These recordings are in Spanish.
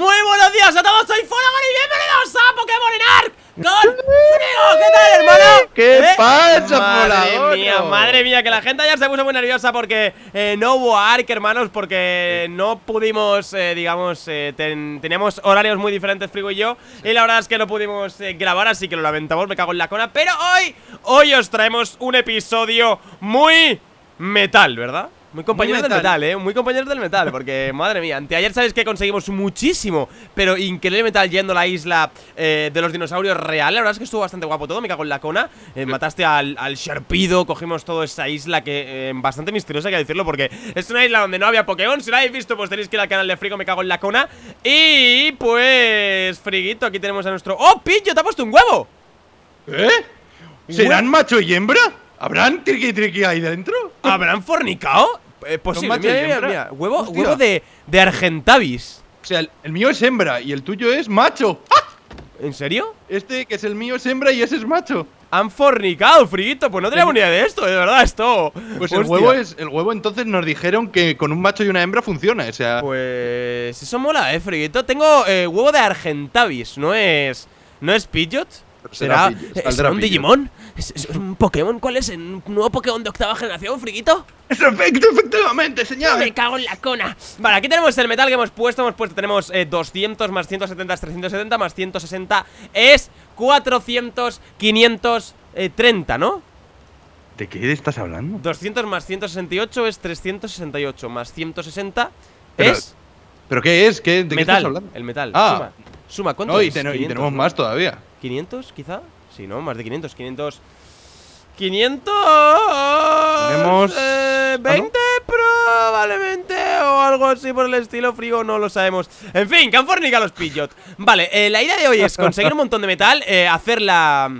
Muy buenos días a todos, soy y bienvenidos a Pokémon en ARK! con Frigo. ¿Qué tal, hermano? ¿Qué ¿Eh? pasa, Madre mía, madre mía, que la gente ya se puso muy nerviosa porque eh, no hubo ARK, hermanos, porque eh, no pudimos, digamos, teníamos horarios muy diferentes, Frigo y yo, y la verdad es que no pudimos grabar, así que lo lamentamos, me cago en la cona, pero hoy, hoy os traemos un episodio muy metal, ¿verdad? Muy compañero del metal, eh. Muy compañero del metal, porque madre mía, anteayer sabes que conseguimos muchísimo, pero increíble metal yendo a la isla eh, de los dinosaurios reales, La verdad es que estuvo bastante guapo todo, me cago en la cona. Eh, mataste al, al Sharpido, cogimos toda esa isla que eh, bastante misteriosa, hay que decirlo, porque es una isla donde no había Pokémon. Si la habéis visto, pues tenéis que ir al canal de Frigo, me cago en la cona. Y pues, Friguito, aquí tenemos a nuestro. ¡Oh, Pillo! ¡Te ha puesto un huevo! ¿Eh? ¿Serán macho y hembra? ¿Habrán triqui triqui ahí dentro? ¿Habrán fornicado? Pues posible. Mira, Huevo, de, Argentavis. O sea, el, mío es hembra y el tuyo es macho. ¡Ah! ¿En serio? Este que es el mío es hembra y ese es macho. Han fornicado, friguito. Pues no teníamos ni idea de esto, de verdad, esto. Pues el huevo es. El huevo entonces nos dijeron que con un macho y una hembra funciona. O sea. Pues. Eso mola, eh, friguito. Tengo eh, huevo de Argentavis, ¿no es. ¿No es Pidgeot? ¿Será, eh, ¿Es un Digimon? ¿Es, un Pokémon? ¿Cuál es? ¿Un nuevo Pokémon de octava generación, friguito? efecto, efectivamente, señor. Me cago en la cona. Vale, aquí tenemos el metal que hemos puesto. Hemos puesto, tenemos 200 eh, más 170 es 370 más 160 es 400, 530, eh, ¿no? ¿De qué estás hablando? 200 más 168 es 368 más 160 es... ¿Pero qué es? ¿Qué, ¿De qué estás hablando? El metal. Ah. Suma, ¿cuánto no, tenemos más todavía. ¿500 quizá? Sí, ¿no? Más de 500, 500... ¡500! Tenemos... ¿20? Eh, ¿ah, probablemente o algo así por el estilo frío, no lo sabemos. En fin, que los pillot Vale, eh, la idea de hoy es conseguir un montón de metal, eh, hacer la...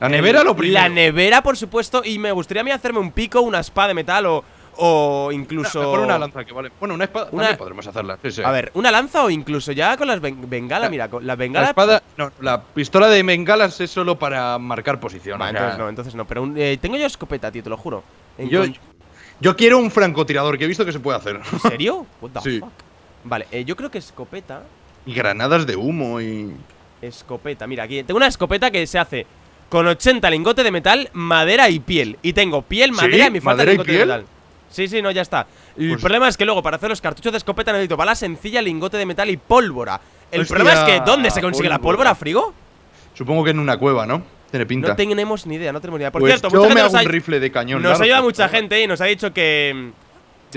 La nevera lo primero. La nevera, por supuesto, y me gustaría a mí hacerme un pico, una espada de metal o o incluso. una lanza que vale. Bueno, una espada podremos hacerla. A ver, una lanza o incluso ya con las bengalas, mira, con las bengalas. La espada, no, la pistola de bengalas es solo para marcar posición. entonces no, entonces no. Pero eh, tengo yo escopeta, tío, te lo juro. Yo, quiero un francotirador, que he visto que se puede hacer. ¿En serio? What the fuck? Vale, eh, yo creo que escopeta. Y granadas de humo y. Escopeta, mira, aquí tengo una escopeta que se hace con 80 lingotes de metal, madera y piel. Y tengo piel, madera y me falta lingote de metal. Sí, sí, no, ya está. El pues- problema es que luego para hacer los cartuchos de escopeta necesito bala sencilla, lingote de metal y pólvora. El problema es que ¿dónde se consigue la pólvora, frigo? Supongo que en una cueva, ¿no? Tiene pinta. No tenemos ni idea, no tenemos ni idea. Por pues cierto, yo rifle de cañón. Nos ha ayuda mucha gente y nos ha dicho que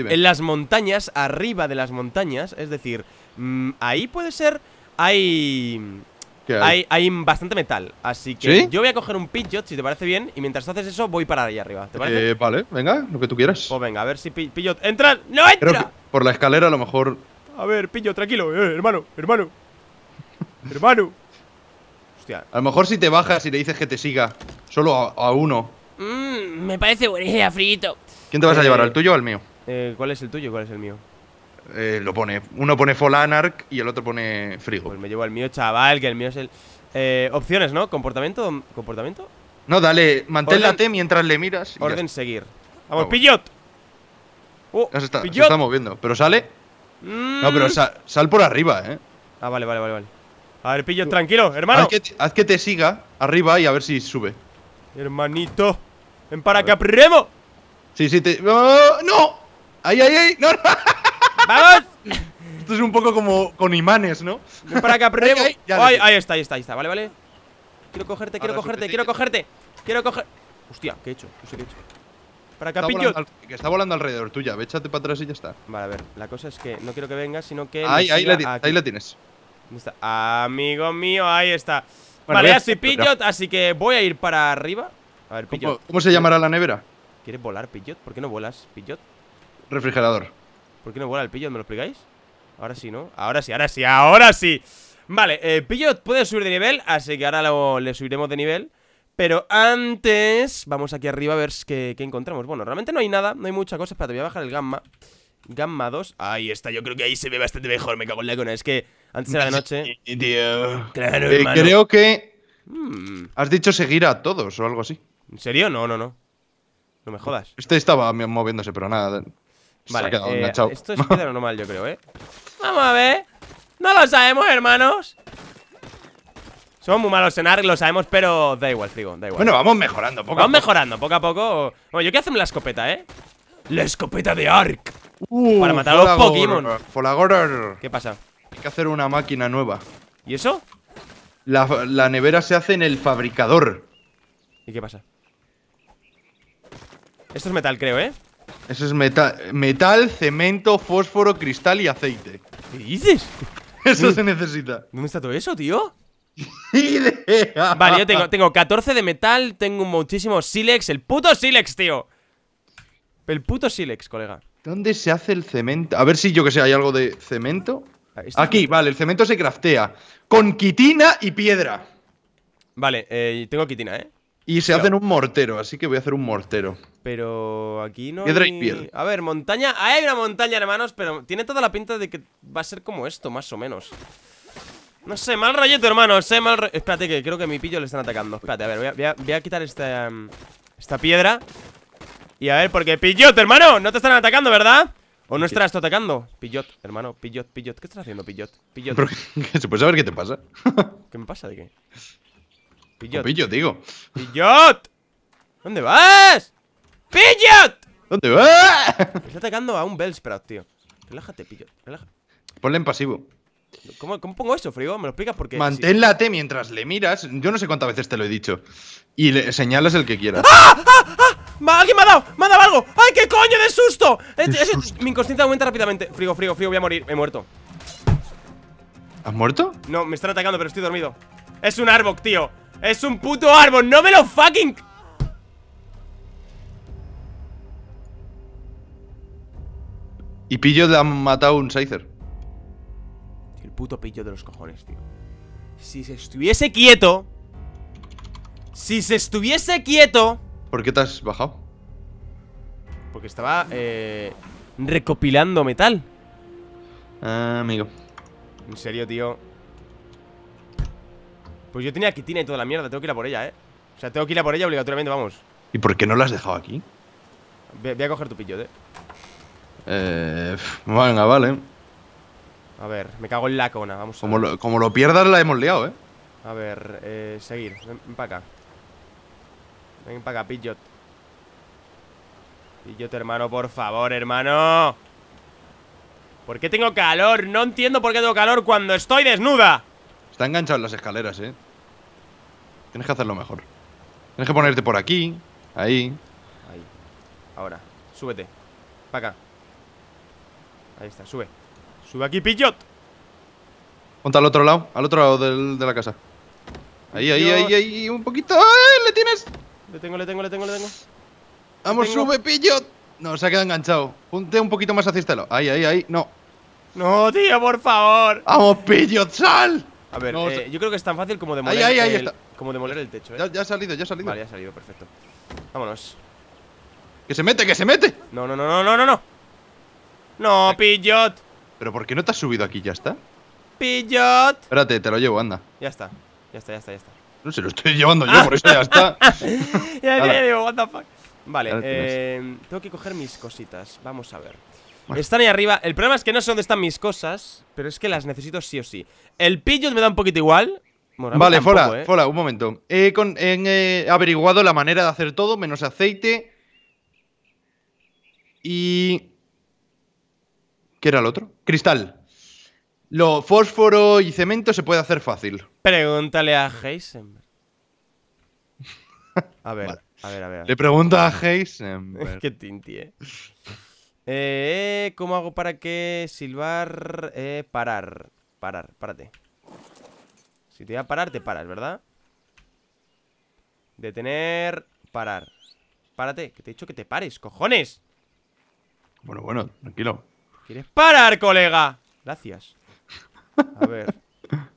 mm, en las montañas, arriba de las montañas, es decir, mm, ahí puede ser hay hay, bastante metal, así que yo voy a coger un Pidgeot, si te parece bien, y mientras haces eso voy para ahí arriba, ¿te parece? Eh, vale, venga, lo que tú quieras. O pues venga, a ver si Pidgeot... ¡Entra! ¡No entra! por la escalera a lo mejor... A ver, Pidgeot, tranquilo, eh, hermano, hermano. hermano. Hostia. A lo mejor si te bajas y le dices que te siga, solo a, uno. Mm, me parece buena idea, Frito. ¿Quién te vas a llevar, eh, al tuyo o al mío? ¿Cuál es el tuyo cuál es el mío? Eh, lo pone. Uno pone Fall y el otro pone Frigo. Pues me llevo el mío, chaval, que el mío es el. Eh, opciones, ¿no? ¿Comportamiento? ¿Comportamiento? No, dale, mantén la T mientras le miras. orden seguir. Vamos, pillot. Oh, se, está, ¿Pero sale? Mm. No, pero sal, por arriba, eh. Ah, vale, vale, vale, vale. A ver, pillot, tranquilo, hermano. Haz que, te, siga arriba y a ver si sube. Hermanito, ven para que apriremos Sí, sí, te. ¡Oh, ¡No! ¡Ay, ahí, ahí! ¡No! no ¡Vamos! Esto es un poco como con imanes, ¿no? para que aprendemos. ahí, está, ahí está, ahí está, vale, vale. Quiero cogerte, quiero cogerte, quiero cogerte, quiero coger. Hostia, ¿qué he hecho? qué hecho. Para acá, pillo. Que está volando alrededor tuya, Véchate échate para atrás y ya está. Vale, a ver, la cosa es que no quiero que venga, sino que. Ahí, ahí, la, ahí la tienes. Amigo mío, ahí está. vale, ya soy así que voy a ir para arriba. A ver, ¿Cómo, se llamará la nevera? ¿Quieres volar, Pillot? ¿Por qué no vuelas, Pillot? Refrigerador. ¿Por qué no vuela el Pillot? ¿Me lo explicáis? Ahora sí, ¿no? Ahora sí, ahora sí, ahora sí Vale, eh, Pillot puede subir de nivel Así que ahora le subiremos de nivel Pero antes Vamos aquí arriba a ver qué, encontramos Bueno, realmente no hay nada, no hay muchas cosas… Espera, te voy a bajar el gamma Gamma 2, ahí está, yo creo que ahí se ve bastante mejor Me cago en la cona, es que antes era de noche tío. Claro, eh, Creo que hmm. Has dicho seguir a todos o algo así ¿En serio? No, no, no no me jodas. Este estaba moviéndose, pero nada. Vale, eh, esto es piedra normal, yo creo, ¿eh? Vamos a ver. No lo sabemos, hermanos. Somos muy malos en ARC, lo sabemos, pero da igual, digo, da igual. Bueno, vamos mejorando poco Vamos a poco. mejorando poco a poco. Bueno, yo quiero hacerme la escopeta, ¿eh? La escopeta de ARC. Uh, para matar a los Pokémon. ¿Qué pasa? Hay que hacer una máquina nueva. ¿Y eso? La, la nevera se hace en el fabricador. ¿Y qué pasa? Esto es metal, creo, ¿eh? Eso es metal, metal, cemento, fósforo, cristal y aceite. ¿Qué dices? Eso se necesita. ¿Dónde está todo eso, tío? Vale, yo tengo, 14 de metal, tengo muchísimo sílex, el puto sílex, tío. El puto sílex, colega. ¿Dónde se hace el cemento? A ver si yo que sé, hay algo de cemento. Aquí, vale, el cemento se craftea con quitina y piedra. Vale, eh, tengo quitina, ¿eh? Y se hacen un mortero, así que voy a hacer un mortero. Pero aquí no. Piedra y piedra. A ver, montaña. Ahí hay una montaña, hermanos, pero tiene toda la pinta de que va a ser como esto, más o menos. No sé, mal rayete hermano. eh, mal Espérate, que creo que a mi pillo le están atacando. Espérate, a ver, voy a, quitar esta, em, esta piedra. Y a ver, porque pillot, hermano, no te están atacando, ¿verdad? ¿O no estás tú atacando? Pillot, hermano, pillot, pillot. ¿Qué estás haciendo, pillot? Pillot. ¿Se puede saber qué te pasa? ¿Qué me pasa? ¿De qué? Pillo, digo. pillo, ¿Dónde vas? ¡Pillot! ¿Dónde vas? Me está atacando a un Bellsprout, tío. Relájate, Pillot. Relájate. Ponle en pasivo. ¿Cómo, pongo eso, Frigo? ¿Me lo explicas? Porque. Mantén mientras le miras. Yo no sé cuántas veces te lo he dicho. Y le señalas el que quieras. ¡Ah! ¡Ah! ¡Ah! ¡Alguien me ha dado! ¡Me ha dado algo! ¡Ay, qué coño de susto! Mi inconsciencia aumenta rápidamente. Frigo, frigo, frigo, voy a morir. He muerto. ¿Has muerto? No, me están atacando, pero estoy dormido. Es un arbok, tío. Es un puto árbol, no me lo fucking... Y Pillo le han matado un Scyther. El puto Pillo de los cojones, tío. Si se estuviese quieto... Si se estuviese quieto... ¿Por qué te has bajado? Porque estaba eh, recopilando metal. Ah, amigo. En serio, tío. Pues yo tenía quitina y toda la mierda, tengo que ir a por ella, ¿eh? O sea, tengo que ir a por ella obligatoriamente, vamos. ¿Y por qué no la has dejado aquí? voy a coger tu pillo, ¿eh? eh venga, vale. A ver, me cago en la cona, vamos como Lo, pierdas la hemos liado, ¿eh? A ver, eh, seguir. Ven, ven para acá. Ven para acá, Pillot. Pillot, hermano, por favor, hermano. ¿Por qué tengo calor? No entiendo por qué tengo calor cuando estoy desnuda. Está enganchado en las escaleras, eh. Tienes que hacerlo mejor. Tienes que ponerte por aquí, ahí. Ahí. Ahora, súbete. Para acá. Ahí está, sube. Sube aquí, pillot. Ponte al otro lado, al otro lado de la casa. Ahí, ahí, ahí, ahí, un poquito. ¡Ay, ¡Le tienes! Le tengo, le tengo, le tengo, le tengo. Vamos, sube, pillot. No, se ha quedado enganchado. Ponte un poquito más hacia este lado. Ahí, ahí, ahí. No. No, tío, por favor. Vamos, pillot, sal. A ver, eh, yo creo que es tan fácil como demoler, el, como demoler el techo, ¿eh? Ya, ha salido, ya ha salido. Vale, ya ha salido, perfecto. Vámonos. ¡Que se mete, que se mete! No, no, no, no, no, no, no. No, Pillot. ¿Pero por qué no te has subido aquí? ¿Ya está? Pillot. Espérate, te lo llevo, anda. Ya está, ya está, ya está, ya está. No se lo estoy llevando yo, por eso ya está. ya, ya, digo, what the fuck. Vale, eh, tengo que coger mis cositas. Vamos a ver. Están ahí arriba. El problema es que no sé dónde están mis cosas, pero es que las necesito sí o sí. El pillo me da un poquito igual. vale, Fola, ¿eh? Fola, un momento. He averiguado la manera de hacer todo, menos aceite. Y... ¿Qué era el otro? Cristal. Lo fósforo y cemento se puede hacer fácil. Pregúntale a Heisenberg. A ver, a ver, a ver, Le pregunto a Heisenberg. Qué tinti, eh. Eh, eh, ¿Cómo hago para que silbar? Eh, parar. Parar, párate. Si te voy a parar, te paras, ¿verdad? Detener, parar. Párate, que te he dicho que te pares, cojones. Bueno, bueno, tranquilo. ¿Quieres parar, colega? Gracias. A ver.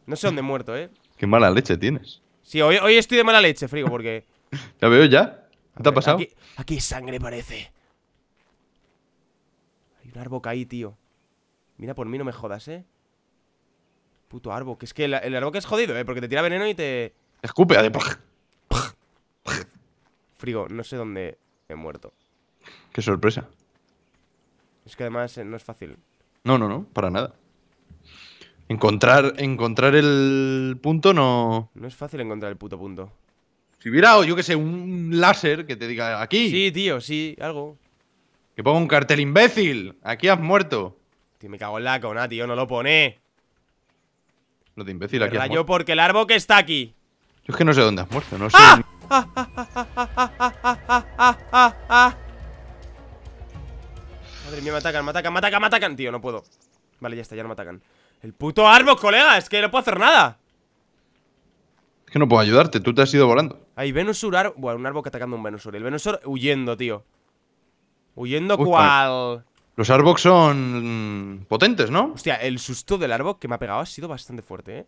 No sé dónde he muerto, ¿eh? Qué mala leche tienes. Sí, hoy, estoy de mala leche, Frigo, porque... ¿Ya veo ya? ¿Qué te ha pasado? aquí sangre parece un arbo ahí, tío. Mira, por mí no me jodas, ¿eh? Puto árbol. Que es que el, árbol que es jodido, ¿eh? Porque te tira veneno y te... Escupe, de Frigo, no sé dónde he muerto. Qué sorpresa. Es que además eh, no es fácil. No, no, no, para nada. Encontrar, encontrar el punto no. No es fácil encontrar el puto punto. Si hubiera, yo qué sé, un láser que te diga aquí. Sí, tío, sí, algo. Que ponga un cartel imbécil. Aquí has muerto. Tío, me cago en la cona, tío. No lo pone. Lo de imbécil aquí aquí. Rayo porque el árbol que está aquí. Yo es que no sé dónde has muerto. No sé. ¡Ah! Madre mía, me atacan, me atacan, me atacan, me atacan, tío. No puedo. Vale, ya está, ya no me atacan. El puto árbol, colega. Es que no puedo hacer nada. Es que no puedo ayudarte. Tú te has ido volando. Hay Venusur, Bueno, un árbol que atacando a un Venusur. El Venusur huyendo, tío. Huyendo cual. Los Arbok son mm, potentes, ¿no? Hostia, el susto del Arbok que me ha pegado ha sido bastante fuerte, ¿eh?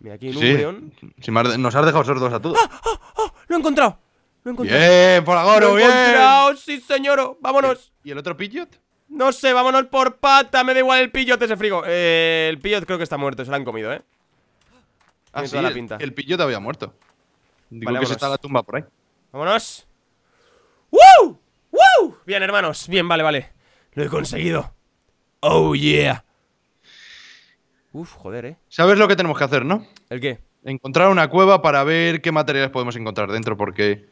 Mira, aquí en un sí. nos has dejado sordos a todos. ¡Ah, ah, ah! ¡Lo he encontrado! ¡Lo he encontrado! ¡Bien, por ahora, ¡Lo he bien! encontrado, sí, señor! ¡Vámonos! ¿Y el otro Pidgeot? No sé, vámonos por pata. Me da igual el Pidgeot ese frigo. Eh, el Pidgeot creo que está muerto, se lo han comido, ¿eh? así ah, sí, la pinta. el Pidgeot había muerto. Digo que se está la tumba por ahí. ¡Vámonos! ¡Woo! Bien, hermanos, bien, vale, vale Lo he conseguido ¡Oh, yeah! Uf, joder, eh ¿Sabes lo que tenemos que hacer, no? ¿El qué? Encontrar una cueva para ver qué materiales podemos encontrar dentro Porque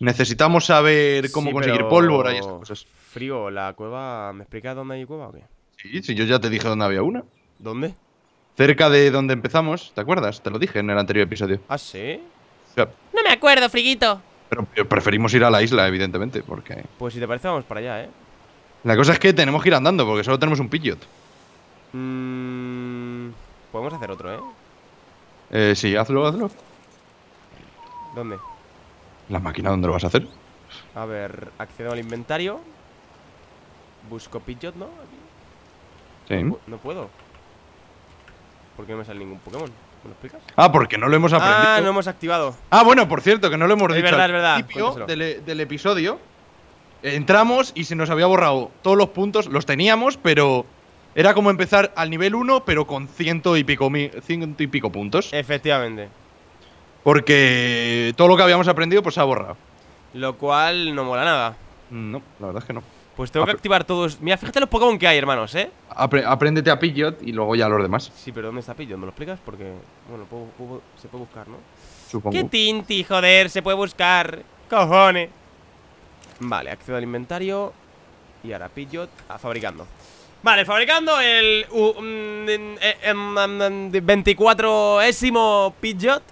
necesitamos saber cómo conseguir pólvora y Frío, ¿la cueva... ¿Me explicas dónde hay cueva o qué? Sí, sí, yo ya te dije dónde había una ¿Dónde? Cerca de donde empezamos, ¿te acuerdas? Te lo dije en el anterior episodio ¿Ah, sí? No me acuerdo, friguito pero eh, preferimos ir a la isla, evidentemente, porque... Pues si te parece, vamos para allá, ¿eh? La cosa es que tenemos que ir andando, porque solo tenemos un Pidgeot. Mmm. Podemos hacer otro, ¿eh? Eh, sí, hazlo, hazlo. ¿Dónde? ¿La máquina dónde lo vas a hacer? A ver, accedo al inventario. Busco Pidgeot, ¿no? Sí. No, no puedo. Porque no me sale ningún Pokémon. Ah, porque no lo hemos aprendido. Ah, no hemos activado. Ah, bueno, por cierto, que no lo hemos es verdad, es verdad. del, episodio. Entramos y se nos había borrado todos los puntos. Los teníamos, pero era como empezar al nivel 1, pero con ciento y pico, ciento y pico puntos. Efectivamente. Porque todo lo que habíamos aprendido pues se ha borrado. Lo cual no mola nada. No, la verdad es que no. Pues tengo que activar todos. Mira, fíjate los Pokémon que hay, hermanos, ¿eh? apréndete a Pidgeot y luego ya a los demás. Sí, pero ¿dónde está Pidgeot? ¿Me lo explicas? Porque, bueno, se puede buscar, ¿no? Supongo. ¡Qué tinti, joder! Se puede buscar. ¡Cojones! Vale, accedo al inventario. Y ahora Pidgeot a ah, fabricando. Vale, fabricando el uh, 24 mm, Pidgeot.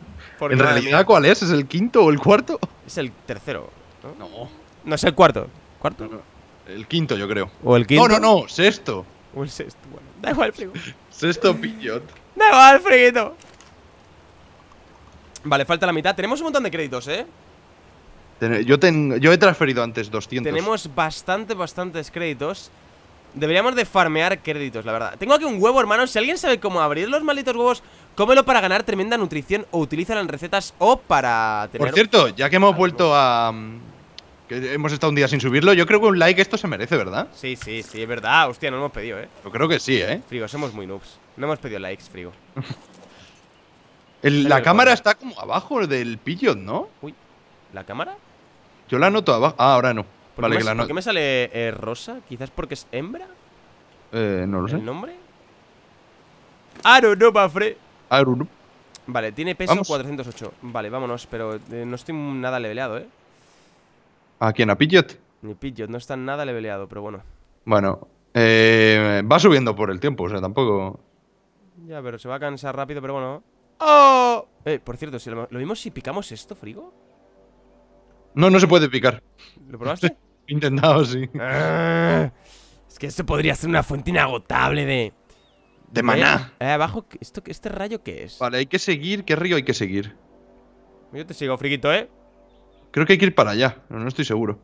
¿En realidad cuál es? ¿Es el quinto o el cuarto? Es el tercero. No, no es el cuarto. ¿Cuarto? El quinto, yo creo. ¿O el quinto? No, no, no, sexto. O el sexto, bueno. Da igual, frigo. sexto pillot. Da igual, friguito. Vale, falta la mitad. Tenemos un montón de créditos, ¿eh? Yo, tengo, yo he transferido antes 200. Tenemos bastante, bastantes créditos. Deberíamos de farmear créditos, la verdad Tengo aquí un huevo, hermano Si alguien sabe cómo abrir los malditos huevos Cómelo para ganar tremenda nutrición O utilizar en recetas o para tener... Por cierto, ya que hemos vuelto a, hemos estado un día sin subirlo. Yo creo que un like esto se merece, ¿verdad? Sí, sí, sí, es verdad. Hostia, no lo hemos pedido, ¿eh? Yo creo que sí, ¿eh? Frigo, somos muy noobs. No hemos pedido likes, Frigo. la cámara está como abajo del pillo, ¿no? Uy, ¿la cámara? Yo la noto abajo. Ah, ahora no. vale, que me, ¿por qué me sale eh, rosa? Quizás porque es hembra. Eh, no lo sé. ¿El nombre? Arono, Mafre. Vale, tiene peso 408. Vale, vámonos, pero eh, no estoy nada leveleado, ¿eh? ¿A quién? ¿A Pidgeot? Ni Pidgeot, no está nada leveleado, pero bueno. Bueno, eh, va subiendo por el tiempo, o sea, tampoco... Ya, pero se va a cansar rápido, pero bueno... ¡Oh! Eh, por cierto, lo, vimos si picamos esto, Frigo? No, no se puede picar. ¿Lo probaste? Intentado, sí. Ah, es que esto podría ser una fuente inagotable de... De maná. Eh, eh abajo, ¿esto, ¿este rayo qué es? Vale, hay que seguir. ¿Qué río hay que seguir? Yo te sigo, Friguito, ¿eh? Creo que hay que ir para allá, no estoy seguro.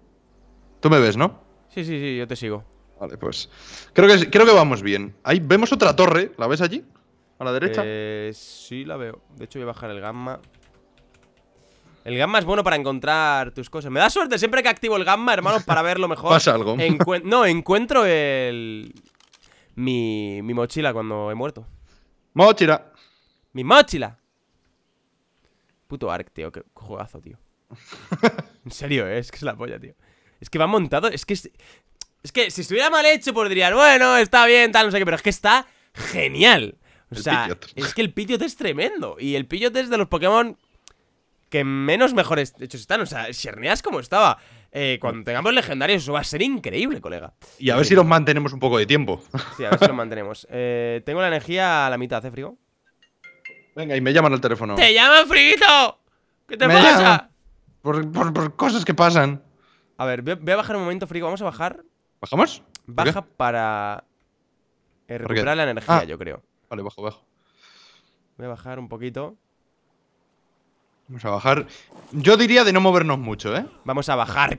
Tú me ves, ¿no? Sí, sí, sí, yo te sigo. Vale, pues. Creo que, creo que vamos bien. Ahí vemos otra torre. ¿La ves allí? ¿A la derecha? Eh, sí, la veo. De hecho, voy a bajar el gamma. El gamma es bueno para encontrar tus cosas. Me da suerte siempre que activo el gamma, hermano, para verlo mejor. Pasa algo. no, encuentro el. Mi, mi mochila cuando he muerto. Mochila. Mi mochila. Puto arc, tío. Qué juegazo, tío. en serio, eh, es que es la polla, tío. Es que va montado, es que es... que si estuviera mal hecho, podría pues bueno, está bien, tal, no sé qué, pero es que está genial. O sea, es que el Pidgeot es tremendo. Y el Pidgeot es de los Pokémon que menos mejores hechos están. O sea, Sherneas como estaba. Eh, cuando tengamos legendarios, eso va a ser increíble, colega. Y a ver si los mantenemos un poco de tiempo. Sí, a ver si los mantenemos. Eh, tengo la energía a la mitad, hace frío Venga, y me llaman al teléfono. ¡Te llaman, Friguito! ¿Qué te pasa? Por, cosas que pasan. A ver, voy a bajar un momento, Frigo. Vamos a bajar. ¿Bajamos? Baja para eh, recuperar la energía, ah. yo creo. Vale, bajo, bajo. Voy a bajar un poquito. Vamos a bajar. Yo diría de no movernos mucho, ¿eh? Vamos a bajar.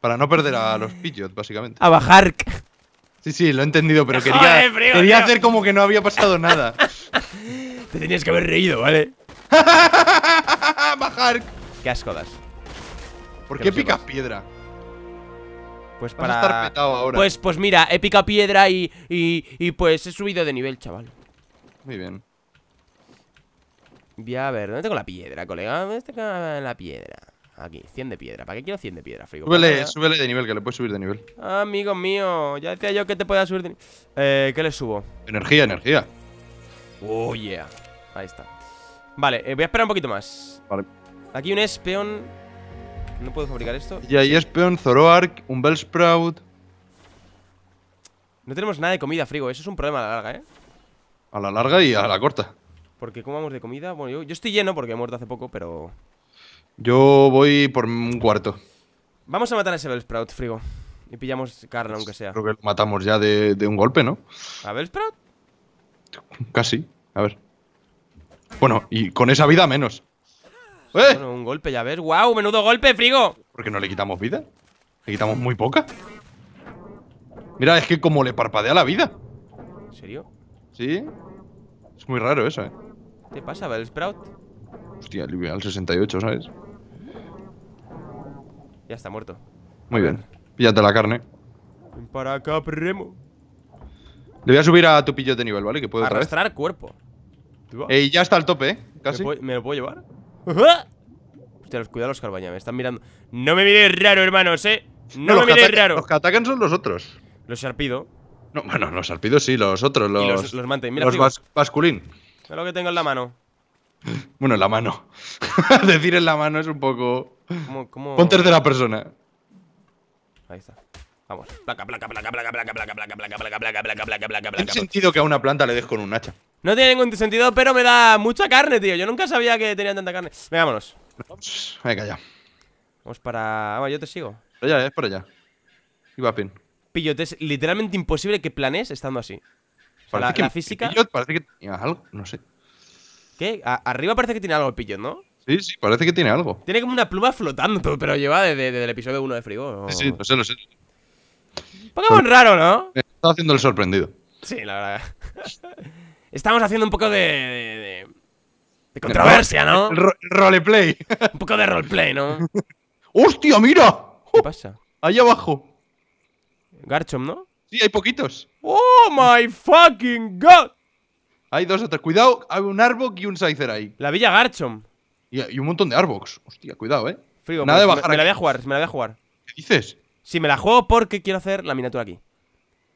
Para no perder a los pillos, básicamente. A bajar. Sí, sí, lo he entendido, pero quería, quería hacer como que no había pasado nada. Te tenías que haber reído, ¿vale? bajar. Qué asco das. ¿Por qué picas piedra? Pues para. ahora. Pues, pues mira, he picado piedra y, y, pues he subido de nivel, chaval. Muy bien. Voy a ver, ¿dónde tengo la piedra, colega? ¿Dónde tengo la piedra? Aquí, 100 de piedra. ¿Para qué quiero 100 de piedra, Súbele, súbele de nivel, que le puedes subir de nivel. amigo mío, ya decía yo que te pueda subir de nivel. Eh, ¿qué le subo? Energía, energía. Oh, yeah. Ahí está. Vale, eh, voy a esperar un poquito más. Vale. Aquí un espeón. No puedo fabricar esto. Y ahí espeón, Espeon, Zoroark, un Bellsprout. No tenemos nada de comida, frigo. Eso es un problema a la larga, ¿eh? A la larga y a la corta. Porque comamos de comida. Bueno, yo, estoy lleno porque he muerto hace poco, pero. Yo voy por un cuarto. Vamos a matar a ese Bellsprout, frigo. Y pillamos carne, aunque sea. Creo que lo matamos ya de, de un golpe, ¿no? ¿A Bellsprout? Casi. A ver. Bueno, y con esa vida menos. ¡Eh! Bueno, un golpe, ya ves. ¡Wow! ¡Menudo golpe, frigo! ¿Por qué no le quitamos vida? Le quitamos muy poca. Mira, es que como le parpadea la vida. ¿En serio? Sí. Es muy raro eso, ¿eh? ¿Qué te pasa, el Sprout? Hostia, al 68, ¿sabes? Ya está muerto. Muy bien. Píllate la carne. para acá, primo. Le voy a subir a tu pillo de nivel, ¿vale? Que puedo Arrastrar cuerpo. Eh, ya está al tope, ¿eh? Casi. ¿Me, lo puedo llevar? Hostia, los cuidado los carbaña, me están mirando. No me miréis raro, hermanos, ¿eh? No, me miréis raro. Los que atacan son los otros. Los Sharpido. No, bueno, los Sharpidos sí, los otros, los. Y los, Mantén. Mira, los basculín. Es lo que tengo en la mano. Bueno, en la mano. Decir en la mano es un poco. ¿Cómo, cómo... Pon tercera persona. Ahí está. Vamos. Placa, placa, placa, placa, placa, placa, placa, placa, placa, placa, placa, placa, placa, placa, placa. sentido que a una planta le des con un hacha. No tiene ningún sentido, pero me da mucha carne, tío Yo nunca sabía que tenían tanta carne Venga, vámonos Venga, ya Vamos para... Vamos, yo te sigo Por allá, es eh, por allá Iba pin Pillot, es literalmente imposible que planees estando así la, física... Pillot parece que tiene algo, no sé ¿Qué? arriba parece que tiene algo el Pillot, ¿no? Sí, sí, parece que tiene algo Tiene como una pluma flotando, pero lleva desde, el episodio 1 de Frigo Sí, sí, lo sé, no sé Pokémon raro, ¿no? está haciendo el sorprendido Sí, la verdad Estamos haciendo un poco de. de, controversia, ¿no? roleplay. Un poco de roleplay, ¿no? ¡Hostia, mira! ¿Qué pasa? ¡Uh! Ahí abajo. Garchom, ¿no? Sí, hay poquitos. ¡Oh, my fucking god! Hay dos o Cuidado, hay un Arbok y un Scyther ahí. La Villa Garchom. Y, un montón de Arboks Hostia, cuidado, eh. Pues, me, la voy a jugar, me la voy a jugar. ¿Qué dices? Si me la juego porque quiero hacer la miniatura aquí.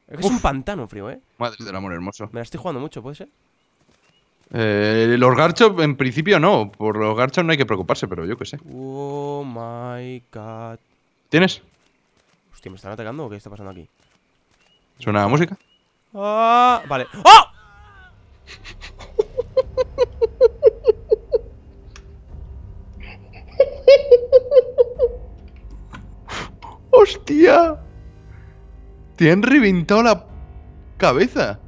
Es, un pantano frío, ¿eh? Madre del amor hermoso. Me la estoy jugando mucho, ¿puede ser? Eh, los garchos en principio no. Por los garchos no hay que preocuparse, pero yo qué sé. Oh my god. ¿Tienes? Hostia, ¿me están atacando o qué está pasando aquí? ¿Suena la música? Ah, vale. ¡Oh! ¡Hostia! Te han reventado la cabeza.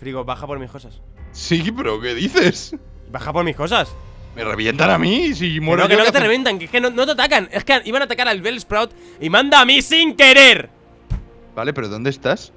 Frigo, baja por mis cosas. Sí, pero ¿qué dices? Baja por mis cosas. Me revientan a mí si muero. No, que no te revientan, que es que no, te atacan. Es que iban a atacar al Bell Sprout y manda a mí sin querer. Vale, pero ¿dónde estás?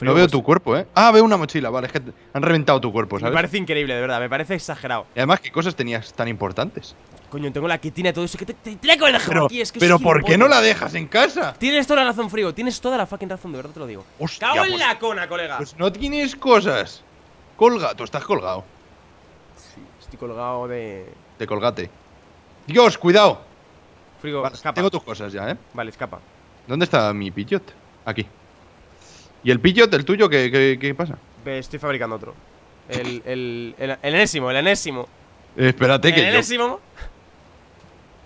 no veo pues tu cuerpo, ¿eh? Ah, veo una mochila, vale, es que han reventado tu cuerpo, ¿sabes? Me parece increíble, de verdad, me parece exagerado. Y además, ¿qué cosas tenías tan importantes? Coño, tengo la quitina y todo eso. ¿Qué te, te, con el pero, aquí? Es que pero ¿por qué no la dejas en casa? Tienes toda la razón, Frigo. Tienes toda la fucking razón, de verdad te lo digo. Hostia, Cago en pues la cona, colega. Pues no tienes cosas. Colga, tú estás colgado. Sí, estoy colgado de. De colgate. Dios, cuidado. Frigo, escapa. Tengo tus cosas ya, ¿eh? Vale, escapa. ¿Dónde está mi pillot? Aquí. ¿Y el pillot, el tuyo, qué, pasa? Estoy fabricando otro. El, el, el, enésimo, el enésimo. Espérate que. ¿El enésimo?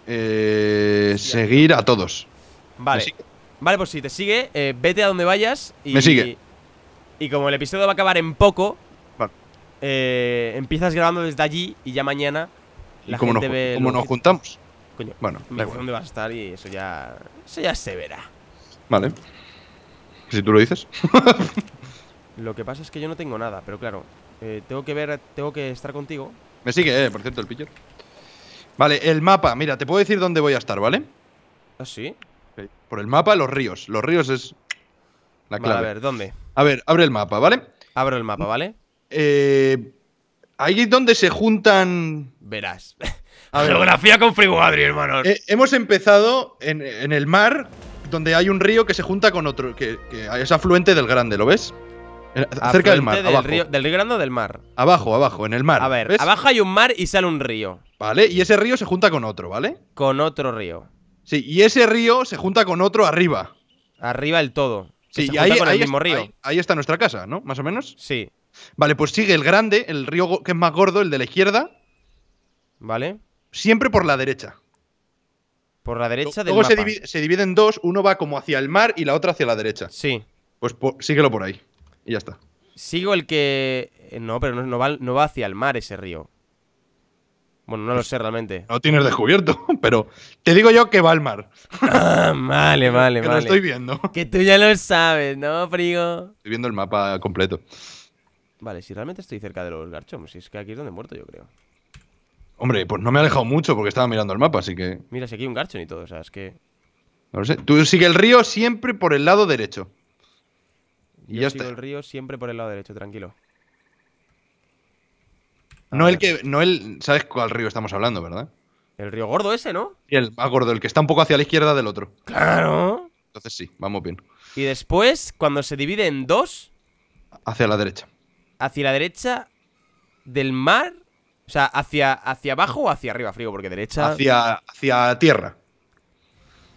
Eh, seguir a todos. Vale. Vale, pues si te sigue, eh, vete a donde vayas y. Me sigue. Y, como el episodio va a acabar en poco, eh, empiezas grabando desde allí y ya mañana Como nos juntamos. bueno, dónde vas a estar y eso ya. Eso ya se verá. Vale. Si tú lo dices. lo que pasa es que yo no tengo nada, pero claro, tengo que ver, tengo que estar contigo. Me sigue, eh, por cierto, el pillo Vale, el mapa. Mira, te puedo decir dónde voy a estar, ¿vale? ¿Ah, sí? Por el mapa, los ríos. Los ríos es la clave. a ver, ¿dónde? A ver, abre el mapa, ¿vale? Abro el mapa, ¿vale? Eh, ahí es donde se juntan... Verás. A Geografía con Friguadri, hermano. Eh, hemos empezado en, el mar, donde hay un río que se junta con otro, que, que es afluente del grande, ¿lo ves? Eh, cerca del mar. Del, Río, grande o del mar? Abajo, abajo, en el mar. A ver, abajo hay un mar y sale un río. Vale, y ese río se junta con otro, ¿vale? Con otro río. Sí, y ese río se junta con otro arriba. Arriba el todo. Sí, ahí, río. Ahí, está nuestra casa, ¿no? Más o menos. Sí. Vale, pues sigue el grande, el río que es más gordo, el de la izquierda. Vale. Siempre por la derecha. Por la derecha del Luego Se, divide, se en dos, uno va como hacia el mar y la otra hacia la derecha. Sí. Pues síguelo por ahí. Y ya está. Sigo el que... Eh, no, pero no, va, hacia el mar ese río. Bueno, no lo pues sé realmente. No tienes descubierto, pero te digo yo que va al mar. Ah, vale, vale, que vale. lo estoy viendo. Que tú ya lo sabes, ¿no, Frigo? Estoy viendo el mapa completo. Vale, si realmente estoy cerca de los garchomos si es que aquí es donde he muerto, yo creo. Hombre, pues no me ha alejado mucho porque estaba mirando el mapa, así que. Mira, si aquí hay un garcho y todo, o sea, es que. No lo sé. Tú sigue el río siempre por el lado derecho y el río siempre por el lado derecho, tranquilo. no el que. No el. ¿Sabes cuál río estamos hablando, verdad? El río gordo ese, ¿no? el más gordo, el que está un poco hacia la izquierda del otro. Claro. Entonces sí, vamos bien. Y después, cuando se divide en dos. Hacia la derecha. Hacia la derecha del mar. O sea, hacia, hacia abajo o hacia arriba, frío, porque derecha. Hacia, hacia tierra.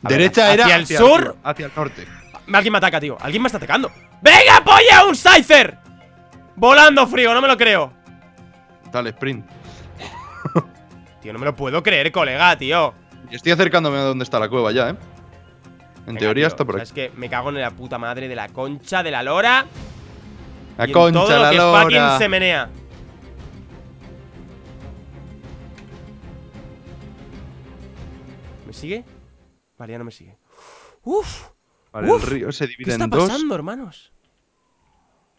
derecha era. hacia el sur. hacia el norte. Alguien me ataca, tío Alguien me está atacando ¡Venga, polla! ¡Un Scyther! Volando frío, no me lo creo Dale, sprint Tío, no me lo puedo creer, colega, tío Yo estoy acercándome a donde está la cueva ya, eh En teoría está por aquí Es que me cago en la puta madre de la concha de la lora La concha, todo lo que fucking se menea ¿Me sigue? Vale, ya no me sigue Uf Vale, el río se divide ¿qué está pasando, hermanos?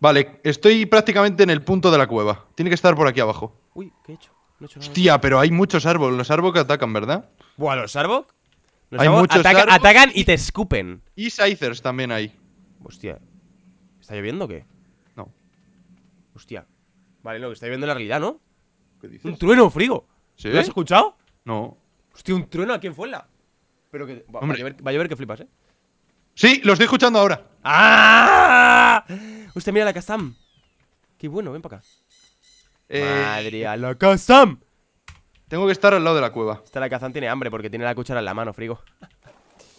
Vale, estoy prácticamente en el punto de la cueva. Tiene que estar por aquí abajo. Uy, ¿qué he hecho? No Hostia, pero hay muchos árboles. Los árboles que atacan, ¿verdad? Buah, ¿los árboles? hay muchos árboles. Atacan y te escupen. Y Scythers también hay. Hostia. ¿Está lloviendo o qué? No. Hostia. Vale, lo que está lloviendo la realidad, ¿no? ¿Qué dices? Un trueno, frigo. ¿Lo has escuchado? No. Hostia, un trueno aquí en Fuenla. Pero que... a ver va a llover que flipas, ¿eh? Sí, lo estoy escuchando ahora. ¡Ah! Usted mira la Kazam. Qué bueno, ven para acá. Eh, Madre, la Kazam. Tengo que estar al lado de la cueva. Esta la Kazam tiene hambre porque tiene la cuchara en la mano, frigo.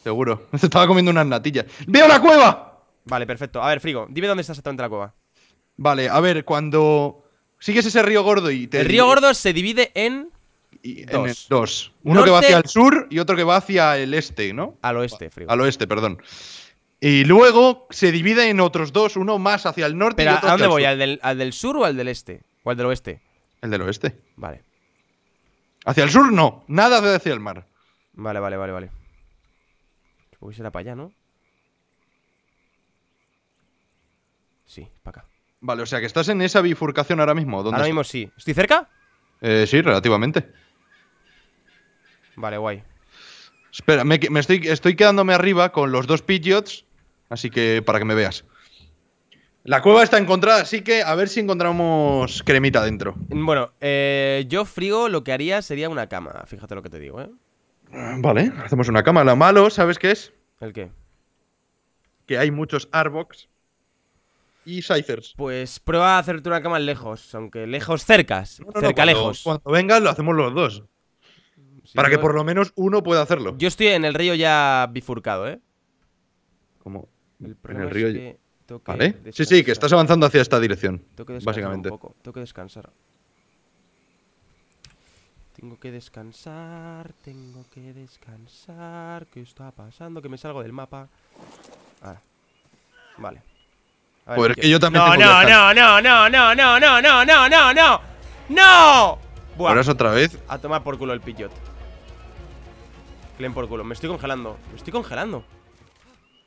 Seguro. Se estaba comiendo unas natillas. ¡Veo la cueva! Vale, perfecto. A ver, frigo, dime dónde está exactamente la cueva. Vale, a ver, cuando sigues ese río gordo y te. El río gordo se divide en dos. Uno que va hacia el sur y otro que va hacia el este, ¿no? Al oeste, frío. Al oeste, perdón. Y luego se divide en otros dos, uno más hacia el norte. ¿a dónde voy? ¿Al del, sur o al del este? ¿O al del oeste? El del oeste. Vale. Hacia el sur no, nada hacia el mar. Vale, vale, vale, vale. Supongo que será para allá, ¿no? Sí, para acá. Vale, o sea que estás en esa bifurcación ahora mismo. ¿Dónde ahora mismo sí. ¿Estoy cerca? Eh, sí, relativamente. Vale, guay. Espera, me, estoy, quedándome arriba con los dos Pidgeots, así que para que me veas. La cueva está encontrada, así que a ver si encontramos cremita dentro. Bueno, eh, yo frío lo que haría sería una cama, fíjate lo que te digo, ¿eh? Ah, vale, hacemos una cama. Lo malo, ¿sabes qué es? ¿El qué? Que hay muchos Arbox y scythers Pues prueba a hacerte una cama lejos, aunque lejos cercas. cerca lejos. Cuando vengas lo hacemos los dos para que por lo menos uno pueda hacerlo. Yo estoy en el río ya bifurcado, ¿eh? Como en el río. vale. Sí, sí, que estás avanzando hacia esta dirección. básicamente. Tengo que descansar. Tengo que descansar, tengo que descansar. ¿Qué está pasando? Que me salgo del mapa. Vale. pues que yo también. No, no, no, no, no, no, no, no, no, no, no, no, no. ¡No! es otra vez? A tomar por culo el pillot por culo. Me estoy congelando. Me estoy congelando.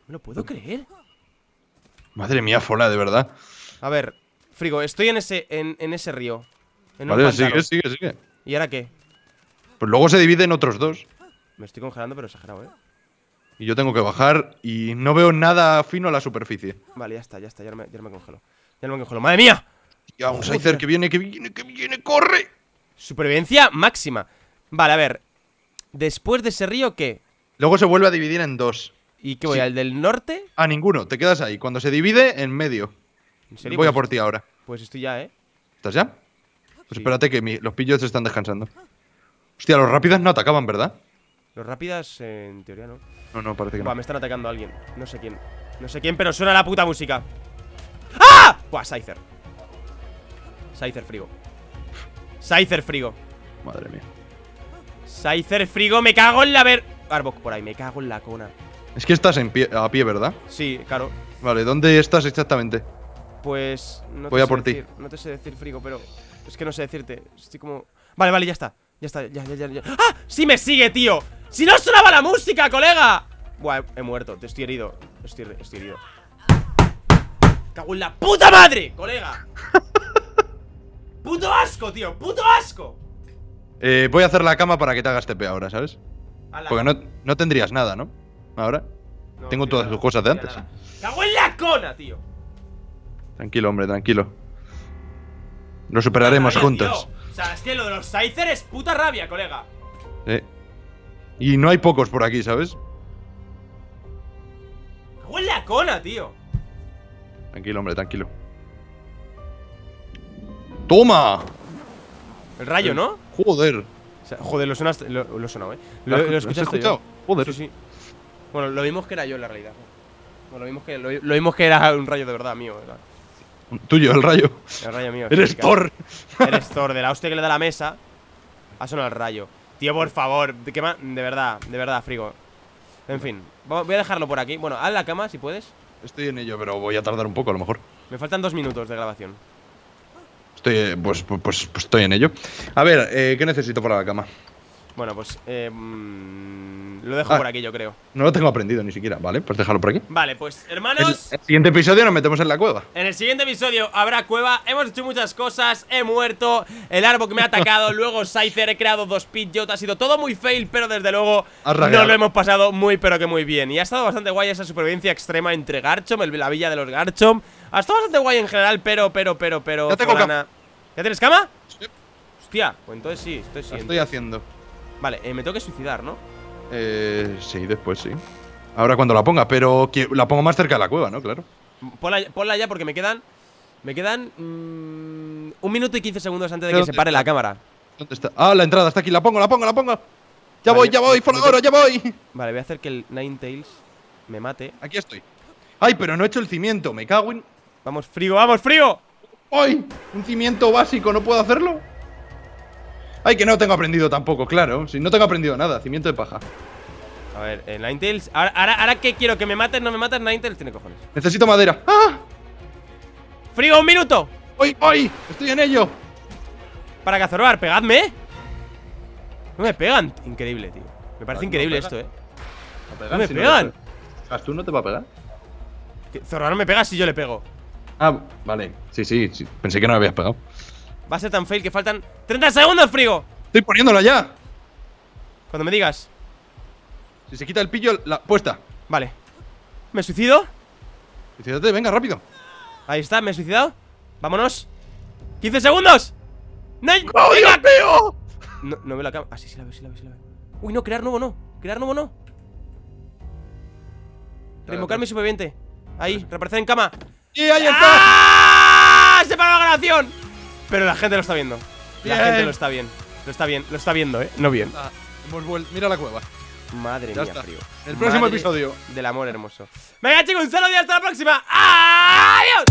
no lo puedo creer? Madre mía, Fola, de verdad. A ver, Frigo, estoy en ese, en, ese río. vale, sigue, sigue, sigue. ¿Y ahora qué? Pues luego se divide en otros dos. Me estoy congelando, pero exagerado, ¿eh? Y yo tengo que bajar y no veo nada fino a la superficie. Vale, ya está, ya está, ya me, congelo. Ya me congelo. ¡Madre mía! Ya, un Scyther que viene, que viene, que viene, corre. Supervivencia máxima. Vale, a ver, Después de ese río, ¿qué? Luego se vuelve a dividir en dos. ¿Y qué voy? ¿Al del norte? A ah, ninguno, te quedas ahí. Cuando se divide, en medio. Voy a pues por ti ahora. Pues estoy ya, ¿eh? ¿Estás ya? Pues espérate que los pillos están descansando. Hostia, los rápidas no atacaban, ¿verdad? Los rápidas, en teoría, no. No, no, parece que no. me están atacando a alguien. No sé quién. No sé quién, pero suena la puta música. ¡Ah! Buah, Scyther. Scyther frigo. Scyther frigo. Madre mía. Saizer Frigo, me cago en la ver... Arbok por ahí, me cago en la cona. Es que estás en pie, a pie, ¿verdad? Sí, claro. Vale, ¿dónde estás exactamente? Pues... Voy a por ti. No te sé decir, Frigo, pero... Es que no sé decirte. Estoy como... Vale, vale, ya está. Ya está, ya, ya, ya, ¡Ah! ¡Sí me sigue, tío! ¡Si no sonaba la música, colega! Buah, he, muerto, te estoy herido. Estoy, estoy herido. ¡Cago en la puta madre, colega! ¡Puto asco, tío! ¡Puto asco! Eh, voy a hacer la cama para que te hagas este TP ahora, ¿sabes? Porque no, tendrías nada, ¿no? Ahora. Tengo todas tus cosas de antes. ¡Cago en la cona, tío! Tranquilo, hombre, tranquilo. Lo superaremos juntos. O sea, es que lo de los Scyther es puta rabia, colega. Eh. Y no hay pocos por aquí, ¿sabes? ¡Cago en la cola tío! Tranquilo, hombre, tranquilo. ¡Toma! El rayo, eh. ¿no? Joder. joder, lo sonaste. Lo, eh. Lo, lo escuchaste. Joder. Sí, sí. Bueno, lo vimos que era yo en la realidad. Bueno, lo vimos que, lo, vimos que era un rayo de verdad mío, ¿verdad? Tuyo, el rayo. El rayo mío. Eres Thor. Eres Thor, de la hostia que le da la mesa. Ha sonado el rayo. Tío, por favor. ¿qué De verdad, de verdad, frigo. En fin, voy a dejarlo por aquí. Bueno, haz la cama si puedes. Estoy en ello, pero voy a tardar un poco a lo mejor. Me faltan dos minutos de grabación estoy, eh, pues, pues, pues, pues, estoy en ello. A ver, eh, ¿qué necesito para la cama? Bueno, pues eh, mm, lo dejo ah. por aquí, yo creo. No lo tengo aprendido ni siquiera, ¿vale? Pues déjalo por aquí. Vale, pues hermanos. En el siguiente episodio nos metemos en la cueva. En el siguiente episodio habrá cueva. Hemos hecho muchas cosas. He muerto. El árbol que me ha atacado. luego Scyther, He creado dos pit. Ha sido todo muy fail, pero desde luego nos lo hemos pasado muy, pero que muy bien. Y ha estado bastante guay esa supervivencia extrema entre Garchom, el, la villa de los Garchom. Ha estado bastante guay en general, pero, pero, pero, pero. Ya tengo cama. ¿Ya tienes cama? Hostia, pues entonces sí, estoy haciendo. Vale, eh, me tengo que suicidar, ¿no? Eh, sí, después sí. Ahora cuando la ponga, pero la pongo más cerca de la cueva, ¿no? Claro. Ponla, ya porque me quedan. Me quedan. Mm, un minuto y quince segundos antes de que se pare la cámara. ¿Dónde está? Ah, la entrada está aquí. La pongo, la pongo, la pongo. Ya voy, ya voy, Folagoro, ya voy. Vale, voy a hacer que el Nine me mate. Aquí estoy. Ay, pero no he hecho el cimiento. Me cago en. Vamos, frío, vamos, frío. ¡Ay! Un cimiento básico, ¿no puedo hacerlo? Ay, que no tengo aprendido tampoco, claro. Si no tengo aprendido nada, cimiento de paja. A ver, eh, Ninetales. Ahora, ahora, que quiero que me maten no me mates, Ninetales tiene cojones. Necesito madera. ¡Ah! ¡Frío, un minuto! ¡Ay, ¡Uy, hoy! estoy en ello! Para Zorbar pegadme. No me pegan. Increíble, tío. Me parece ah, increíble esto, eh. No, me pegan. ¿Tú no te va a pegar? Zorro no me pega si yo le pego. Ah, vale. Sí, sí, Pensé que no me habías pagado. Va a ser tan fail que faltan 30 segundos, frigo. Estoy poniéndola ya. Cuando me digas. Si se quita el pillo, la puesta. Vale. ¿Me suicido? Suicidate, venga, rápido. Ahí está, me he suicidado. Vámonos. 15 segundos. ¡No, ¡Oh, Dios No, veo la cama, Ah, sí, la veo, sí la veo, la veo. Uy, no, crear nuevo no. Crear nuevo no. Remocar mi superviviente. Ahí, reaparecer en cama. ¡Y ahí está! ¡Ah! ¡Se paró la grabación! Pero la gente lo está viendo. La gente lo está viendo, Lo está bien, lo está viendo, ¿eh? No bien. Ah, mira la cueva. Madre mía, frío. El próximo episodio. Del amor hermoso. Venga, chicos, un saludo y hasta la próxima. ¡Adiós!